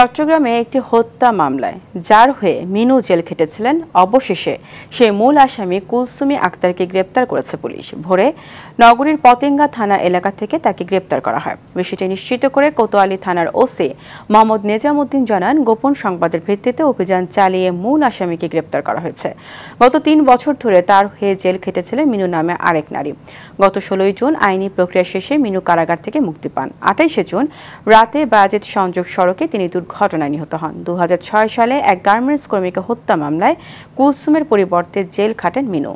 চট্টগ্রামে একটি হত্যা মামলায় যার হয়ে মিনু জেল খেটেছিলেন অবশেষে সে মূল আসামি কুলসুমি আক্তারকে গ্রেপ্তার করেছে পুলিশ ভোরে নগরীর পতেঙ্গা থানা এলাকা থেকে তাকে গ্রেপ্তার করা হয় বিষয়টি নিশ্চিত করে কোতোয়ালি থানার ওসি মোহাম্মদ নেজামুদ্দিন জানান গোপন সংবাদের ভিত্তিতে অভিযান চালিয়ে মূল আসামিকে গ্রেপ্তার করা হয়েছে গত তিন বছর ধরে তার হয়ে জেল খেটেছিলেন মিনু নামে আরেক নারী গত ষোলোই জুন আইনি প্রক্রিয়া শেষে মিনু কারাগার থেকে মুক্তি পান আঠাইশে জুন রাতে বাজেট সংযোগ সড়কে তিনি ঘটনায় নিহত হন দু সালে এক গার্মেন্টস কর্মীকে হত্যা মামলায় কুলসুমের পরিবর্তে জেল খাটেন মিনু